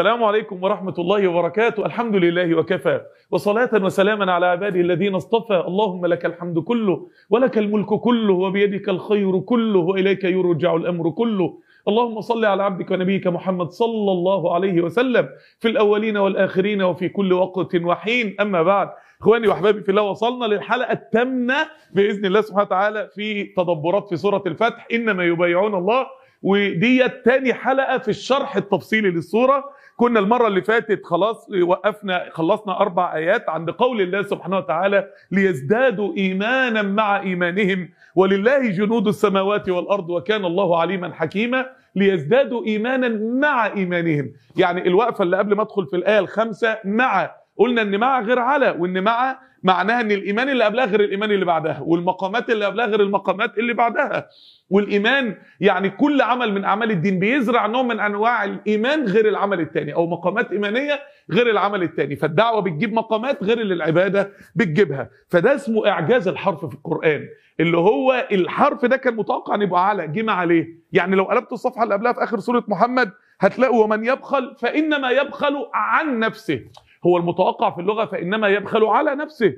السلام عليكم ورحمة الله وبركاته الحمد لله وكفى وصلاة وسلاما على عباده الذين اصطفى اللهم لك الحمد كله ولك الملك كله وبيدك الخير كله وإليك يرجع الأمر كله اللهم صل على عبدك ونبيك محمد صلى الله عليه وسلم في الأولين والآخرين وفي كل وقت وحين أما بعد اخواني واحبابي في الله وصلنا للحلقه التامنة باذن الله سبحانه وتعالى في تدبرات في سوره الفتح انما يبايعون الله وديت تاني حلقه في الشرح التفصيلي للسوره كنا المرة اللي فاتت خلاص وقفنا خلصنا أربع آيات عند قول الله سبحانه وتعالى ليزدادوا إيمانا مع إيمانهم ولله جنود السماوات والأرض وكان الله عليما حكيما ليزدادوا إيمانا مع إيمانهم يعني الوقفة اللي قبل ما أدخل في الآية الخامسة مع قلنا ان مع غير على وان مع معناها ان الايمان اللي قبلها غير الايمان اللي بعدها والمقامات اللي قبلها غير المقامات اللي بعدها والايمان يعني كل عمل من اعمال الدين بيزرع نوع من انواع الايمان غير العمل الثاني او مقامات ايمانيه غير العمل الثاني فالدعوه بتجيب مقامات غير اللي العباده بتجيبها فده اسمه اعجاز الحرف في القران اللي هو الحرف ده كان متوقع ان يبقى على جمع عليه يعني لو قلبت الصفحه اللي قبلها في اخر سوره محمد هتلاقوا ومن يبخل فانما يبخل عن نفسه هو المتوقع في اللغه فانما يبخل على نفسه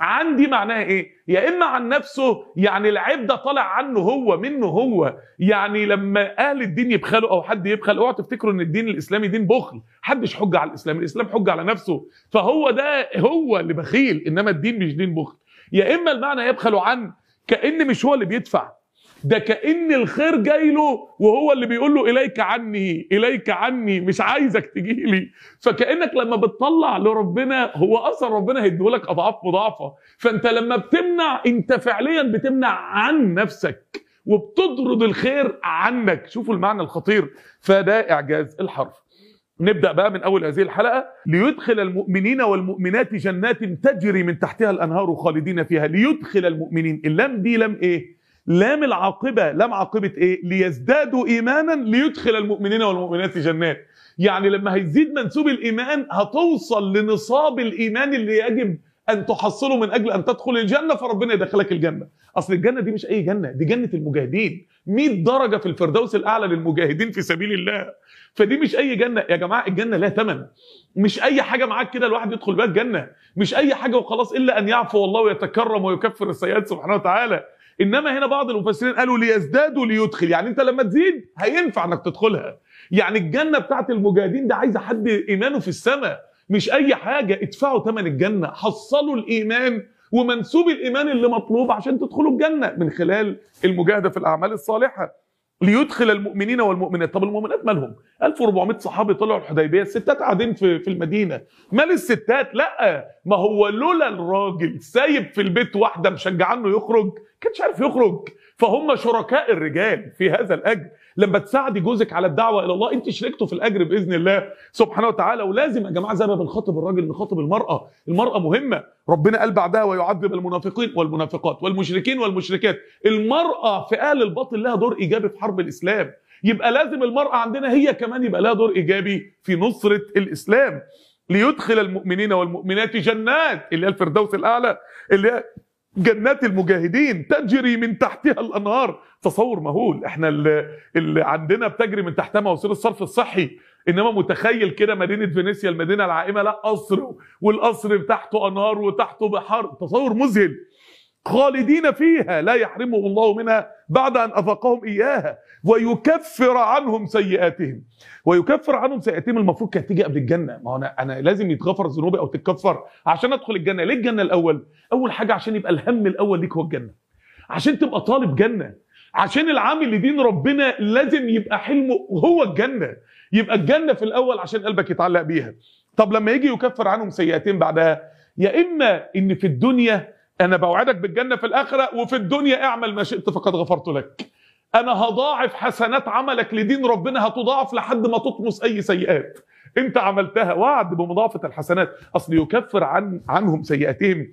عندي معناه معناها ايه يا اما عن نفسه يعني العيب ده طالع عنه هو منه هو يعني لما اهل الدين يبخلوا او حد يبخل اوعوا تفتكروا ان الدين الاسلامي دين بخل محدش حجه على الاسلام الاسلام حجه على نفسه فهو ده هو اللي بخيل انما الدين مش دين بخل يا اما المعنى يبخل عن كان مش هو اللي بيدفع ده كأن الخير جاي له وهو اللي بيقول له إليك عني إليك عني مش عايزك تجي لي فكأنك لما بتطلع لربنا هو أصلا ربنا هيديهولك أضعاف مضاعفة فأنت لما بتمنع أنت فعليا بتمنع عن نفسك وبتطرد الخير عنك شوفوا المعنى الخطير فده إعجاز الحرف نبدأ بقى من أول هذه الحلقة ليدخل المؤمنين والمؤمنات جنات تجري من تحتها الأنهار خالدين فيها ليدخل المؤمنين اللام دي لام إيه؟ لام العاقبه لام عاقبه ايه ليزدادوا ايمانا ليدخل المؤمنين والمؤمنات جنات يعني لما هيزيد منسوب الايمان هتوصل لنصاب الايمان اللي يجب ان تحصله من اجل ان تدخل الجنه فربنا يدخلك الجنه اصل الجنه دي مش اي جنه دي جنه المجاهدين 100 درجه في الفردوس الاعلى للمجاهدين في سبيل الله فدي مش اي جنه يا جماعه الجنه لها ثمن مش اي حاجه معاك كده الواحد يدخل بها الجنه مش اي حاجه وخلاص الا ان يعفو الله ويتكرم ويكفر السيئات سبحانه وتعالى انما هنا بعض المفسرين قالوا ليزدادوا ليدخل يعني انت لما تزيد هينفع انك تدخلها يعني الجنه بتاعت المجاهدين ده عايزه حد ايمانه في السماء مش اي حاجه ادفعوا ثمن الجنه حصلوا الايمان ومنسوب الايمان اللي مطلوب عشان تدخلوا الجنه من خلال المجاهده في الاعمال الصالحه ليدخل المؤمنين والمؤمنات طب المؤمنات مالهم 1400 صحابي طلعوا الحديبيه الستات قاعدين في في المدينه مال الستات لا ما هو لولا الراجل سايب في البيت واحده مشجعانه يخرج كانش عارف يخرج فهم شركاء الرجال في هذا الاجر لما تساعدي جوزك على الدعوه الى الله انت شركته في الاجر باذن الله سبحانه وتعالى ولازم يا جماعه زي ما بنخاطب الراجل نخاطب المراه المراه مهمه ربنا قال بعدها ويعذب المنافقين والمنافقات والمشركين والمشركات المراه في اهل الباطل لها دور ايجابي في حرب الاسلام يبقى لازم المراه عندنا هي كمان يبقى لها دور ايجابي في نصره الاسلام ليدخل المؤمنين والمؤمنات جنات اللي هي الفردوس الاعلى اللي هي جنات المجاهدين تجري من تحتها الانهار تصور مهول احنا اللي عندنا بتجري من تحتها مواسير الصرف الصحي انما متخيل كده مدينه فينيسيا المدينه العائمه لا قصر والقصر تحته انهار وتحته بحار تصور مذهل خالدين فيها لا يحرمه الله منها بعد أن أذاقهم إياها ويكفر عنهم سيئاتهم ويكفر عنهم سيئاتهم المفروض كانت تيجي قبل الجنة ما أنا, أنا لازم يتغفر ذنوبي أو تتكفر عشان أدخل الجنة ليه الجنة الأول؟ أول حاجة عشان يبقى الهم الأول ليك هو الجنة عشان تبقى طالب جنة عشان العامل لدين ربنا لازم يبقى حلمه هو الجنة يبقى الجنة في الأول عشان قلبك يتعلق بيها طب لما يجي يكفر عنهم سيئاتهم بعدها يا إما إن في الدنيا انا بوعدك بالجنه في الاخره وفي الدنيا اعمل ما شئت فقد غفرت لك انا هضاعف حسنات عملك لدين ربنا هتضاعف لحد ما تطمس اي سيئات انت عملتها وعد بمضاعفه الحسنات اصل يكفر عن عنهم سيئاتهم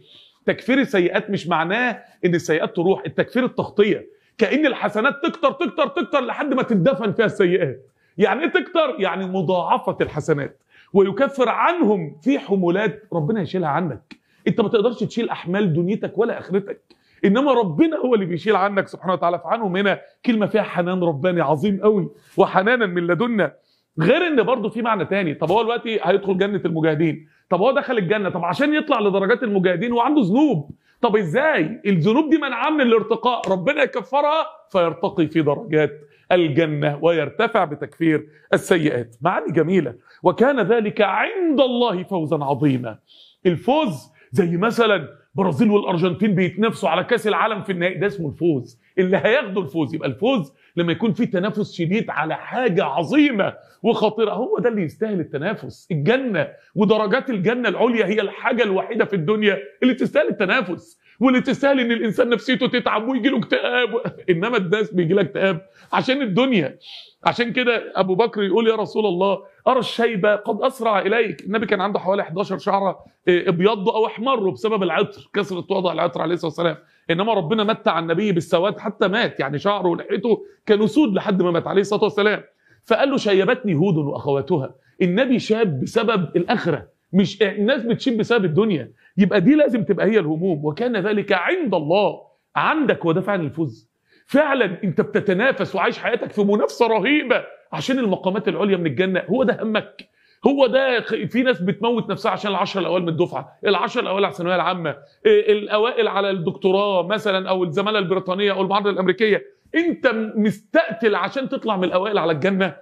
تكفير السيئات مش معناه ان السيئات تروح التكفير التغطيه كان الحسنات تكتر تكتر تكتر لحد ما تدفن فيها السيئات يعني ايه تكتر يعني مضاعفه الحسنات ويكفر عنهم في حمولات ربنا يشيلها عنك انت ما تقدرش تشيل احمال دنيتك ولا اخرتك انما ربنا هو اللي بيشيل عنك سبحانه وتعالى فعنهم هنا كلمه فيها حنان رباني عظيم قوي وحنانا من لدنا غير ان برضه في معنى تاني طب هو دلوقتي هيدخل جنه المجاهدين طب هو دخل الجنه طب عشان يطلع لدرجات المجاهدين هو عنده ذنوب طب ازاي الذنوب دي منعه من الارتقاء ربنا يكفرها فيرتقي في درجات الجنة ويرتفع بتكفير السيئات معاني جميلة وكان ذلك عند الله فوزا عظيما الفوز زي مثلا برازيل والارجنتين بيتنافسوا على كاس العالم في النهائي ده اسمه الفوز اللي هياخدوا الفوز يبقى الفوز لما يكون في تنافس شديد على حاجه عظيمه وخطيره هو ده اللي يستاهل التنافس الجنه ودرجات الجنه العليا هي الحاجه الوحيده في الدنيا اللي تستاهل التنافس واللي تستاهل ان الانسان نفسيته تتعب ويجي له اكتئاب انما الناس بيجي لها اكتئاب عشان الدنيا عشان كده ابو بكر يقول يا رسول الله أرى الشيبة قد أسرع إليك النبي كان عنده حوالي 11 شعرة إيه، ابيضوا أو احمروا بسبب العطر كثرة وضع العطر عليه الصلاة والسلام إنما ربنا متع النبي بالسواد حتى مات يعني شعره ولحيته كانوا سود لحد ما مات عليه الصلاة والسلام فقال له شيبتني هود وأخواتها النبي شاب بسبب الآخرة مش إيه، الناس بتشيب بسبب الدنيا يبقى دي لازم تبقى هي الهموم وكان ذلك عند الله عندك هو ده الفوز فعلا انت بتتنافس وعايش حياتك في منافسه رهيبه عشان المقامات العليا من الجنه هو ده همك هو ده في ناس بتموت نفسها عشان العشر الاوائل من الدفعه، العشر الاوائل على الثانويه العامه، إيه، الاوائل على الدكتوراه مثلا او الزماله البريطانيه او المعادله الامريكيه، انت مستقتل عشان تطلع من الاوائل على الجنه؟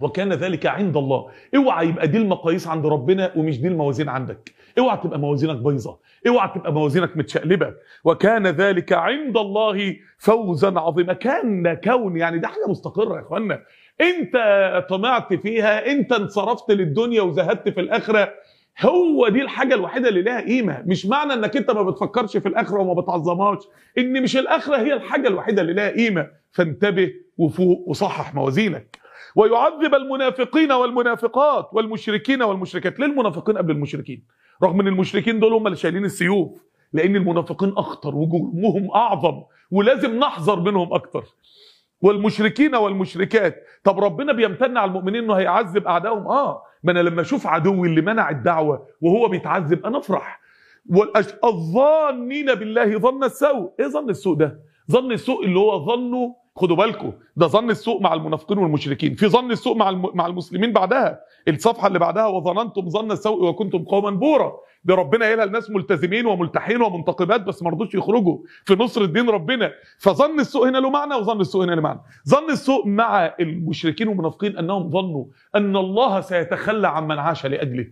وكان ذلك عند الله، اوعى يبقى دي المقاييس عند ربنا ومش دي الموازين عندك، اوعى تبقى موازينك بايظه، اوعى تبقى موازينك متشقلبه، وكان ذلك عند الله فوزا عظيما، كان كون يعني ده حاجه مستقره يا اخوانا، انت طمعت فيها انت انصرفت للدنيا وزهدت في الاخره هو دي الحاجة الوحيدة اللي لها قيمة مش معنى انك انت ما بتفكرش في الاخرة وما بتعظمهاش ان مش الاخرة هي الحاجة الوحيدة اللي لها قيمة فانتبه وفوق وصحح موازينك ويعذب المنافقين والمنافقات والمشركين والمشركات ليه المنافقين قبل المشركين رغم ان المشركين دول هم اللي شايلين السيوف لان المنافقين اخطر وجرمهم اعظم ولازم نحذر منهم اكتر والمشركين والمشركات طب ربنا بيمتن على المؤمنين انه هيعذب اعدائهم اه ما انا لما اشوف عدوي اللي منع الدعوه وهو بيتعذب انا افرح الظانين بالله ظن السوء ايه ظن السوء ده ظن السوء اللي هو ظنه خدوا بالكم ده ظن السوء مع المنافقين والمشركين في ظن السوء مع مع المسلمين بعدها الصفحه اللي بعدها وظننتم ظن السوء وكنتم قوما بورا ده ربنا قالها الناس ملتزمين وملتحين ومنتقبات بس ما رضوش يخرجوا في نصر الدين ربنا فظن السوء هنا له معنى وظن السوء هنا له معنى ظن السوء مع المشركين والمنافقين انهم ظنوا ان الله سيتخلى عمن عاش لاجله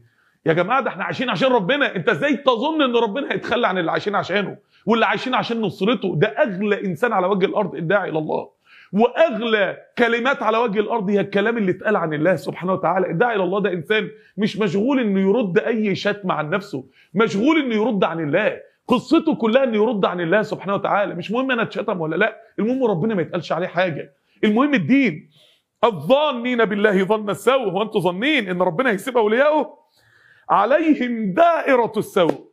يا جماعه ده احنا عايشين عشان ربنا انت ازاي تظن ان ربنا هيتخلى عن اللي عايشين عشانه واللي عايشين عشان نصرته ده اغلى انسان على وجه الارض الداعي الى الله واغلى كلمات على وجه الارض هي الكلام اللي اتقال عن الله سبحانه وتعالى الداعي الى الله ده انسان مش مشغول انه يرد اي شتم عن نفسه مشغول انه يرد عن الله قصته كلها انه يرد عن الله سبحانه وتعالى مش مهم انا اتشتم ولا لا المهم ربنا ما يتقالش عليه حاجه المهم الدين الظانين بالله ظن السوء هو انتوا ظانين ان ربنا هيسيب اوليائه عليهم دائره السوء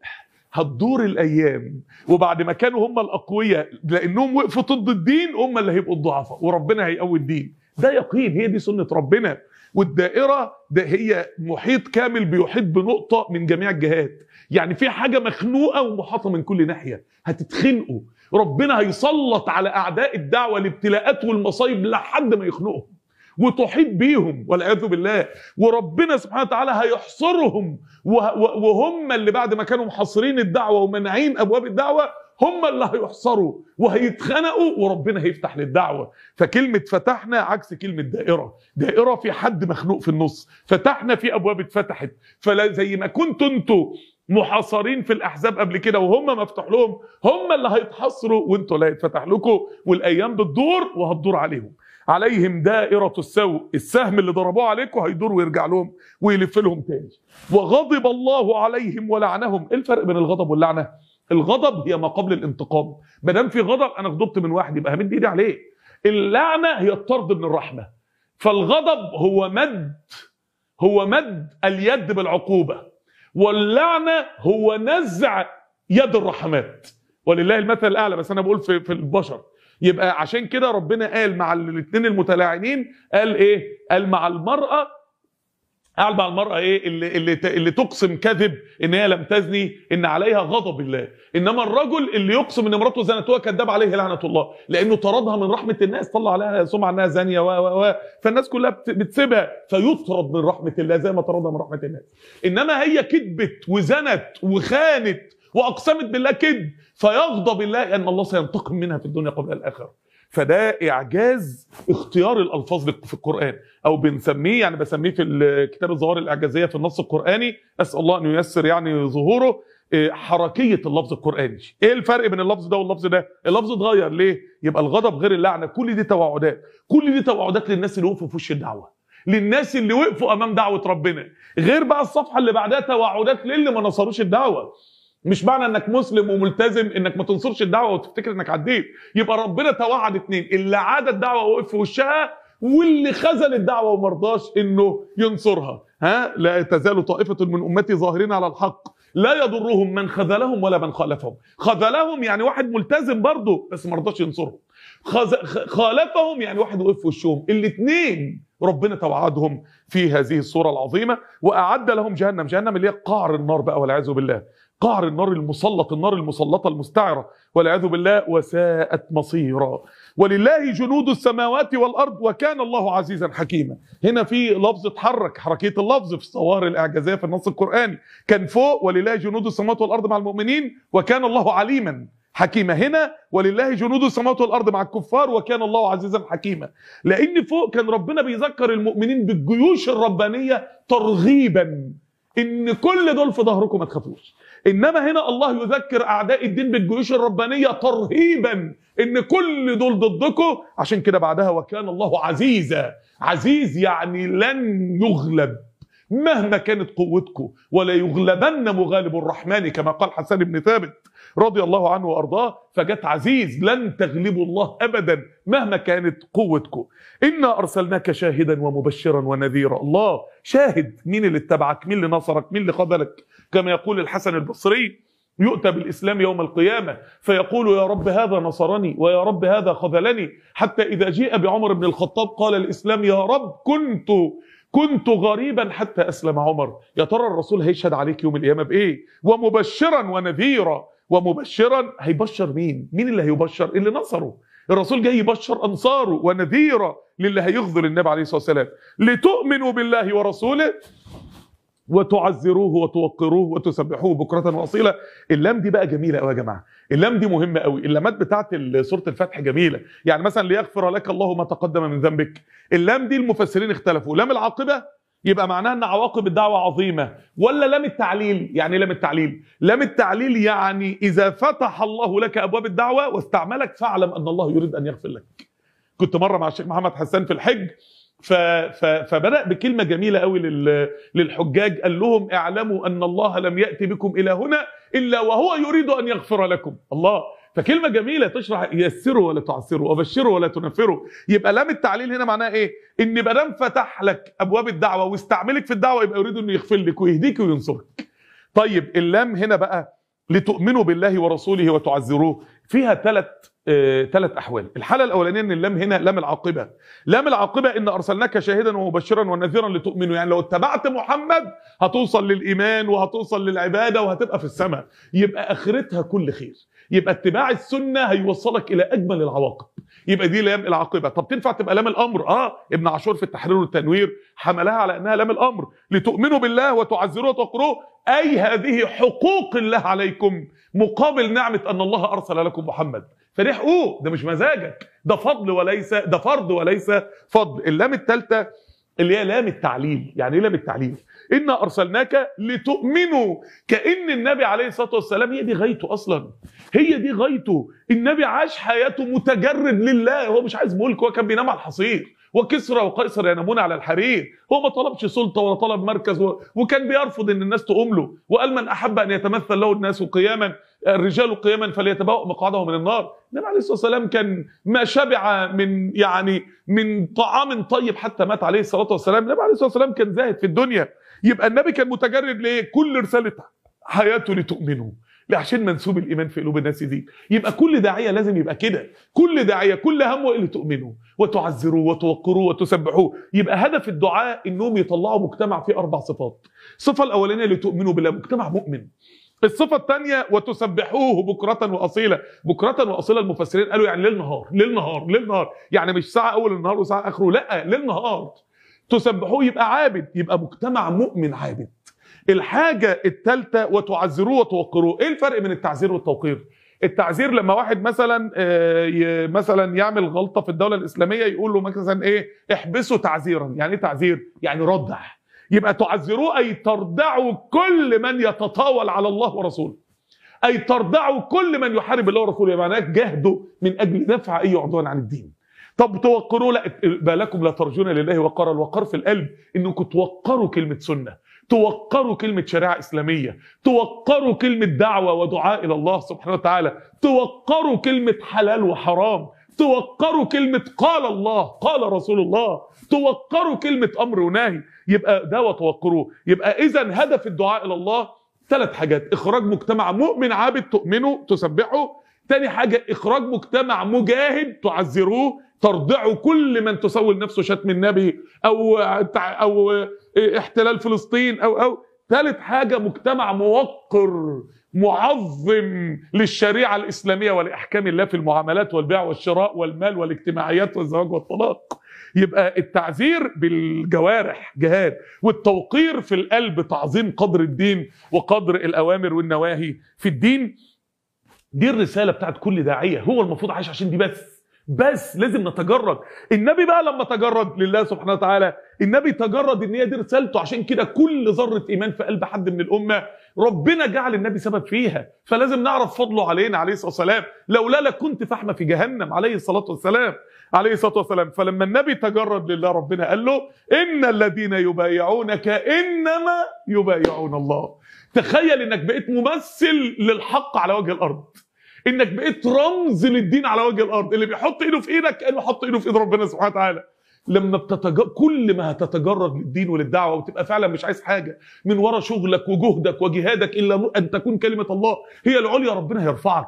هتدور الايام وبعد ما كانوا هم الاقوياء لانهم وقفوا ضد الدين هم اللي هيبقوا الضعفاء وربنا هيقوي الدين ده يقين هي دي سنه ربنا والدائره ده هي محيط كامل بيحيط بنقطه من جميع الجهات يعني في حاجه مخنوقه ومحاطه من كل ناحيه هتتخنقوا ربنا هيسلط على اعداء الدعوه الابتلاءات والمصايب لحد ما يخنقهم وتحيط بيهم والعياذ بالله وربنا سبحانه وتعالى هيحصرهم وهم اللي بعد ما كانوا محاصرين الدعوه ومانعين ابواب الدعوه هم اللي هيحصروا وهيتخنقوا وربنا هيفتح للدعوه فكلمه فتحنا عكس كلمه دائره دائره في حد مخنوق في النص فتحنا في ابواب اتفتحت فلا زي ما كنتوا انتوا محاصرين في الاحزاب قبل كده وهم مفتوح لهم هم اللي هيتحصروا وانتوا اللي هيتفتح لكم والايام بتدور وهتدور عليهم عليهم دائرة السوء السهم اللي ضربوه عليكم هيدور ويرجع لهم ويلف لهم تاني وغضب الله عليهم ولعنهم ايه الفرق بين الغضب واللعنة الغضب هي ما قبل الانتقام ما دام في غضب انا غضبت من واحد يبقى همد ايدي عليه اللعنة هي الطرد من الرحمة فالغضب هو مد هو مد اليد بالعقوبة واللعنة هو نزع يد الرحمات ولله المثل الاعلى بس انا بقول في, في البشر يبقى عشان كده ربنا قال مع الاثنين المتلاعنين قال ايه قال مع المراه قال مع المراه ايه اللي اللي اللي تقسم كذب ان هي لم تزني ان عليها غضب الله انما الرجل اللي يقسم ان مراته زنت هو كذاب عليه لعنه الله لانه طردها من رحمه الناس طلع عليها سمعه انها زانيه و و و فالناس كلها بتسيبها فيطرد من رحمه الله زي ما طردها من رحمه الناس انما هي كذبت وزنت وخانت واقسمت بالله كذب فيغضب الله ان الله سينتقم منها في الدنيا قبل الاخره فده اعجاز اختيار الالفاظ في القران او بنسميه يعني بسميه في كتاب الظواهر الاعجازيه في النص القراني اسال الله ان ييسر يعني ظهوره إيه، حركيه اللفظ القراني ايه الفرق بين اللفظ ده واللفظ ده اللفظ اتغير ليه يبقى الغضب غير اللعنه كل دي توعدات كل دي توعدات للناس اللي وقفوا في وش الدعوه للناس اللي وقفوا امام دعوه ربنا غير بقى الصفحه اللي بعدها توعدات للي ما نصروش الدعوه مش معنى انك مسلم وملتزم انك ما تنصرش الدعوه وتفتكر انك عديت يبقى ربنا توعد اتنين اللي عاد الدعوه ووقف في وشها واللي خذل الدعوه وما رضاش انه ينصرها ها لا تزال طائفه من امتي ظاهرين على الحق لا يضرهم من خذلهم ولا من خالفهم خذلهم يعني واحد ملتزم برضه بس ما رضاش ينصرهم خز... خالفهم يعني واحد وقف في وشهم الاثنين ربنا توعدهم في هذه الصورة العظيمة وأعد لهم جهنم جهنم اللي هي قعر النار بقى والعياذ بالله قعر النار المسلط النار المسلطة المستعرة والعياذ بالله وساءت مصيرا ولله جنود السماوات والأرض وكان الله عزيزا حكيما هنا في لفظ اتحرك حركية اللفظ في الصوار الإعجازية في النص القرآني كان فوق ولله جنود السماوات والأرض مع المؤمنين وكان الله عليما حكيمة هنا ولله جنود السماوات والأرض مع الكفار وكان الله عزيزا حكيما لأن فوق كان ربنا بيذكر المؤمنين بالجيوش الربانية ترغيبا إن كل دول في ظهركم ما تخافوش انما هنا الله يذكر اعداء الدين بالجيوش الربانيه ترهيبا ان كل دول ضدكم عشان كده بعدها وكان الله عزيزا عزيز يعني لن يغلب مهما كانت قوتكم ولا يغلبن مغالب الرحمن كما قال حسان بن ثابت رضي الله عنه وارضاه فجت عزيز لن تغلبوا الله ابدا مهما كانت قوتكم انا ارسلناك شاهدا ومبشرا ونذيرا الله شاهد مين اللي اتبعك مين اللي نصرك مين اللي قبلك كما يقول الحسن البصري يؤتى بالإسلام يوم القيامة فيقول يا رب هذا نصرني ويا رب هذا خذلني حتى إذا جيء بعمر بن الخطاب قال الإسلام يا رب كنت كنت غريبا حتى أسلم عمر يا ترى الرسول هيشهد عليك يوم القيامة بإيه ومبشرا ونذيرا ومبشرا هيبشر مين مين اللي هيبشر اللي نصره الرسول جاي يبشر أنصاره ونذيرا للي هيغذر النبي عليه الصلاة والسلام لتؤمنوا بالله ورسوله وتعذروه وتوقروه وتسبحوه بكرة وأصيلا اللام دي بقى جميلة قوي يا جماعة اللام دي مهمة قوي اللامات بتاعت سورة الفتح جميلة يعني مثلا ليغفر لك الله ما تقدم من ذنبك اللام دي المفسرين اختلفوا لام العاقبة يبقى معناها ان عواقب الدعوه عظيمه ولا لام التعليل يعني لام التعليل لام التعليل يعني اذا فتح الله لك ابواب الدعوه واستعملك فاعلم ان الله يريد ان يغفر لك كنت مره مع الشيخ محمد حسان في الحج فبدا بكلمه جميله قوي للحجاج قال لهم اعلموا ان الله لم ياتي بكم الى هنا الا وهو يريد ان يغفر لكم الله فكلمه جميله تشرح يسروا ولا تعسروا وبشروا ولا تنفروا يبقى لام التعليل هنا معناها ايه ان بدم فتح لك ابواب الدعوه واستعملك في الدعوه يبقى يريد انه يغفر لك ويهديك وينصرك طيب اللام هنا بقى لتؤمنوا بالله ورسوله وتعزروه فيها ثلاث آه، ثلاث احوال الحاله الاولانيه ان اللام هنا لام العاقبه لام العاقبه ان ارسلناك شاهدا ومبشرا ونذيرا لتؤمنوا يعني لو اتبعت محمد هتوصل للايمان وهتوصل للعباده وهتبقى في السماء يبقى اخرتها كل خير يبقى اتباع السنه هيوصلك الى اجمل العواقب يبقى دي لام العاقبه طب تنفع تبقى لام الامر اه ابن عاشور في التحرير والتنوير حملها على انها لام الامر لتؤمنوا بالله وتعزروه وتقروه اي هذه حقوق الله عليكم مقابل نعمه ان الله ارسل لكم محمد فده حقوق ده مش مزاجك ده فضل وليس ده فرض وليس فضل اللام الثالثه اللي هي لام التعليل يعني ايه لام التعليل انا ارسلناك لتؤمنوا كان النبي عليه الصلاه والسلام هي دي غايته اصلا هي دي غايته النبي عاش حياته متجرد لله هو مش عايز ملك هو كان بينام على الحصير وكسرى وقيصر ينامون على الحرير هو ما طلبش سلطه ولا طلب مركز وكان بيرفض ان الناس تقوم له وقال من احب ان يتمثل له الناس قياما الرجال قياما فليتبوأ مقعده من النار النبي عليه الصلاه والسلام كان ما شبع من يعني من طعام طيب حتى مات عليه الصلاه والسلام النبي عليه الصلاه والسلام كان زاهد في الدنيا يبقى النبي كان متجرد لكل رساله حياته لتؤمنوا عشان منسوب الايمان في قلوب الناس يزيد يبقى كل داعيه لازم يبقى كده كل داعيه كل همه اللي تؤمنوا وتعزروه وتوقروه وتسبحوه يبقى هدف الدعاء انهم يطلعوا مجتمع فيه اربع صفات الصفه الاولانيه اللي تؤمنوا بالله مجتمع مؤمن الصفة الثانية وتسبحوه بكرة وأصيلة، بكرة وأصيلة المفسرين قالوا يعني ليل نهار، ليل نهار، ليل نهار، يعني مش ساعة أول النهار وساعة آخره، لأ ليل نهار. تسبحوه يبقى عابد، يبقى مجتمع مؤمن عابد. الحاجة الثالثة وتعذروه وتوقروه ايه الفرق بين التعذير والتوقير التعذير لما واحد مثلا آه، مثلا يعمل غلطة في الدولة الإسلامية يقول له مثلا ايه احبسه تعذيرا، يعني ايه تعذير؟ يعني ردع. يبقى تعذروه أي تردعوا كل من يتطاول على الله ورسوله أي تردعوا كل من يحارب الله ورسوله يعني هناك إيه جهده من أجل دفع أي عدوان عن الدين طب توقروا لا بالكم لا ترجون لله وقرا الوقار في القلب انكم توقروا كلمه سنه توقروا كلمة شريعة إسلامية توقروا كلمة دعوة ودعاء إلى الله سبحانه وتعالى توقروا كلمة حلال وحرام توقروا كلمة قال الله قال رسول الله توقروا كلمة أمر ونهي يبقى ده وتوقروه يبقى إذا هدف الدعاء إلى الله ثلاث حاجات إخراج مجتمع مؤمن عابد تؤمنه تسبحه تاني حاجة إخراج مجتمع مجاهد تعزروه ترضع كل من تسول نفسه شتم النبي او او احتلال فلسطين او او ثالث حاجه مجتمع موقر معظم للشريعه الاسلاميه ولاحكام الله في المعاملات والبيع والشراء والمال والاجتماعيات والزواج والطلاق يبقى التعذير بالجوارح جهاد والتوقير في القلب تعظيم قدر الدين وقدر الاوامر والنواهي في الدين دي الرساله بتاعت كل داعيه هو المفروض عايش عشان دي بس بس لازم نتجرد النبي بقى لما تجرد لله سبحانه وتعالى النبي تجرد ان هي دي رسالته عشان كده كل ذره ايمان في قلب حد من الامه ربنا جعل النبي سبب فيها فلازم نعرف فضله علينا عليه الصلاه والسلام لولا لكنت فحمه في جهنم عليه الصلاه والسلام عليه الصلاه والسلام فلما النبي تجرد لله ربنا قال له ان الذين يبايعونك انما يبايعون الله تخيل انك بقيت ممثل للحق على وجه الارض انك بقيت رمز للدين على وجه الارض اللي بيحط ايده في ايدك كانه حط ايده في ايد ربنا سبحانه وتعالى لما بتتج... كل ما هتتجرد للدين وللدعوه وتبقى فعلا مش عايز حاجه من ورا شغلك وجهدك وجهادك الا ان تكون كلمه الله هي العليا ربنا هيرفعك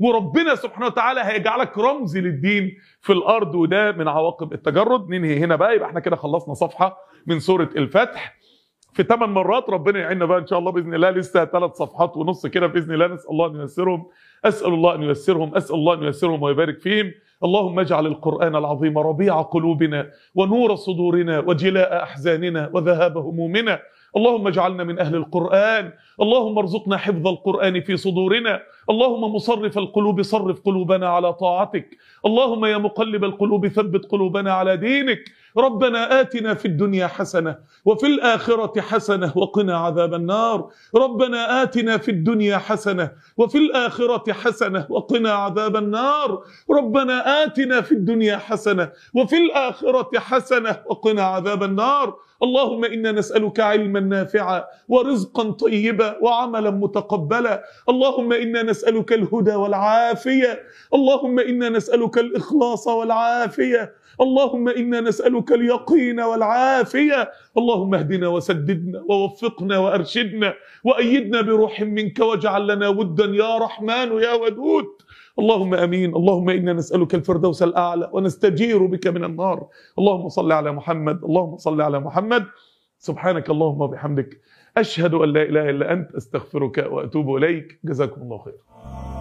وربنا سبحانه وتعالى هيجعلك رمز للدين في الارض وده من عواقب التجرد ننهي هنا بقى يبقى احنا كده خلصنا صفحه من سوره الفتح في ثمان مرات ربنا يعيننا بقى ان شاء الله باذن الله لسه ثلاث صفحات ونص كده باذن الله نسال الله ان ييسرهم أسأل الله أن ييسرهم أسأل الله أن ييسرهم ويبارك فيهم اللهم اجعل القرآن العظيم ربيع قلوبنا ونور صدورنا وجلاء أحزاننا وذهاب همومنا اللهم اجعلنا من أهل القرآن اللهم ارزقنا حفظ القرآن في صدورنا اللهم مصرف القلوب صرف قلوبنا على طاعتك اللهم يا مقلب القلوب ثبت قلوبنا على دينك ربنا آتنا في الدنيا حسنة وفي الآخرة حسنة وقنا عذاب النار ربنا آتنا في الدنيا حسنة وفي الآخرة حسنة وقنا عذاب النار ربنا آتنا في الدنيا حسنة وفي الآخرة حسنة وقنا عذاب النار اللهم انا نسالك علما نافعا ورزقا طيبا وعملا متقبلا اللهم انا نسالك الهدى والعافيه اللهم انا نسالك الاخلاص والعافيه اللهم انا نسالك اليقين والعافيه اللهم اهدنا وسددنا ووفقنا وارشدنا وايدنا بروح منك واجعل لنا ودا يا رحمن يا ودود اللهم امين اللهم انا نسالك الفردوس الاعلى ونستجير بك من النار اللهم صل على محمد اللهم صل على محمد سبحانك اللهم وبحمدك اشهد ان لا اله الا انت استغفرك واتوب اليك جزاكم الله خيرا